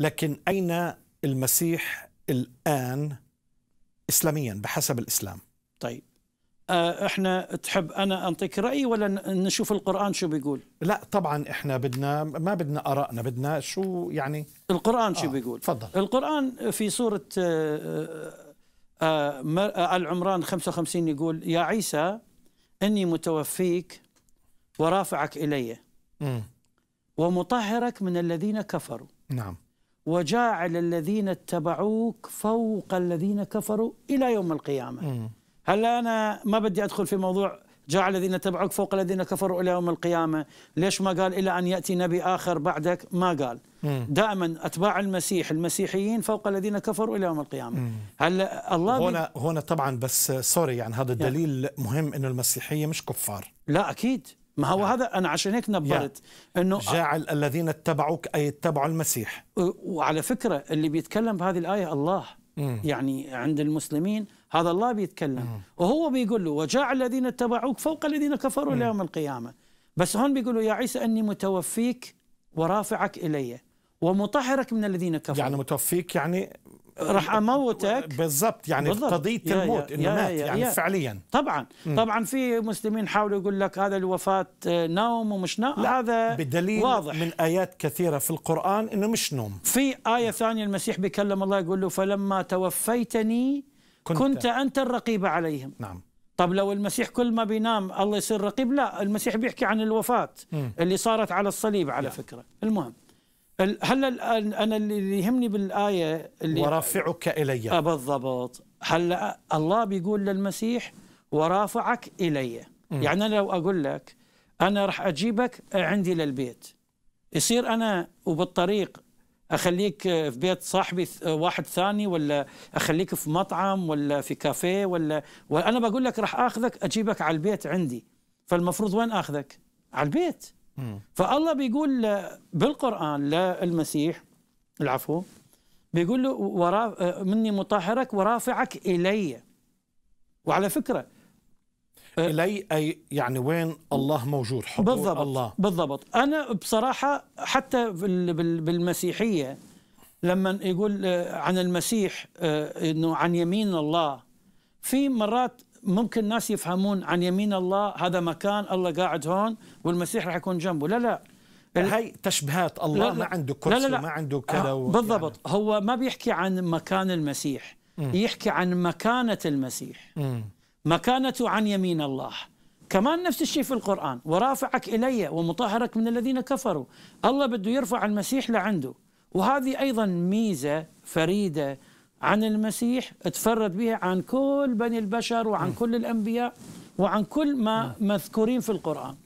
لكن أين المسيح الآن إسلاميا بحسب الإسلام طيب آه، احنا تحب انا اعطيك رايي ولا نشوف القران شو بيقول؟ لا طبعا احنا بدنا ما بدنا ارائنا بدنا شو يعني القران شو آه بيقول؟ تفضل القران في سوره ال عمران 55 يقول يا عيسى اني متوفيك ورافعك الي ومطهرك من الذين كفروا نعم وجاعل الذين اتبعوك فوق الذين كفروا إلى يوم القيامة هل أنا ما بدي أدخل في موضوع جعل الذين اتبعوك فوق الذين كفروا إلى يوم القيامة ليش ما قال إلى أن يأتي نبي آخر بعدك ما قال دائما أتباع المسيح المسيحيين فوق الذين كفروا إلى يوم القيامة هل الله هنا, هنا طبعا بس سوري يعني هذا الدليل مهم أنه المسيحية مش كفار لا أكيد ما هو نعم. هذا أنا عشان هيك نبرت أنه جعل الذين اتبعوك أي اتبعوا المسيح أه، وعلى فكرة اللي بيتكلم بهذه الآية الله مم. يعني عند المسلمين هذا الله بيتكلم مم. وهو بيقول له وجعل الذين اتبعوك فوق الذين كفروا ليوم القيامة بس هون بيقولوا يا عيسى أني متوفيك ورافعك إليّ ومطهرك من الذين كفروا يعني متوفيك يعني راح اموتك بالضبط يعني بالزبط. قضيه يا الموت يا انه يا مات يا يعني يا فعليا طبعا م. طبعا في مسلمين حاولوا يقول لك هذا الوفاه نوم ومش نوم لا هذا بدليل واضح من ايات كثيره في القران انه مش نوم في ايه ثانيه المسيح بيكلم الله يقول له فلما توفيتني كنت, كنت انت الرقيب عليهم نعم طب لو المسيح كل ما بينام الله يصير رقيب لا المسيح بيحكي عن الوفاه م. اللي صارت على الصليب على يعني فكره المهم هلا انا اللي يهمني بالايه اللي ورافعك الي آه بالضبط هلا الله بيقول للمسيح ورافعك الي م. يعني انا لو اقول لك انا راح اجيبك عندي للبيت يصير انا وبالطريق اخليك في بيت صاحبي واحد ثاني ولا اخليك في مطعم ولا في كافيه ولا وانا بقول لك راح اخذك اجيبك على البيت عندي فالمفروض وين اخذك على البيت فالله بيقول بالقرآن للمسيح العفو بيقول له ورا مني مطهرك ورافعك إلي وعلى فكرة إلي أي يعني وين الله موجود حضور بالضبط الله بالضبط أنا بصراحة حتى بالمسيحية لما يقول عن المسيح أنه عن يمين الله في مرات ممكن الناس يفهمون عن يمين الله هذا مكان الله قاعد هون والمسيح راح يكون جنبه لا لا يعني هاي تشبيهات الله لا لا ما عنده كرسي لا لا لا ما عنده كذا بالضبط يعني. هو ما بيحكي عن مكان المسيح يحكي عن مكانة المسيح مكانته عن يمين الله كمان نفس الشيء في القرآن ورافعك إلي ومطهرك من الذين كفروا الله بده يرفع المسيح لعنده وهذه أيضا ميزة فريدة عن المسيح تفرد به عن كل بني البشر وعن كل الأنبياء وعن كل ما مذكورين في القرآن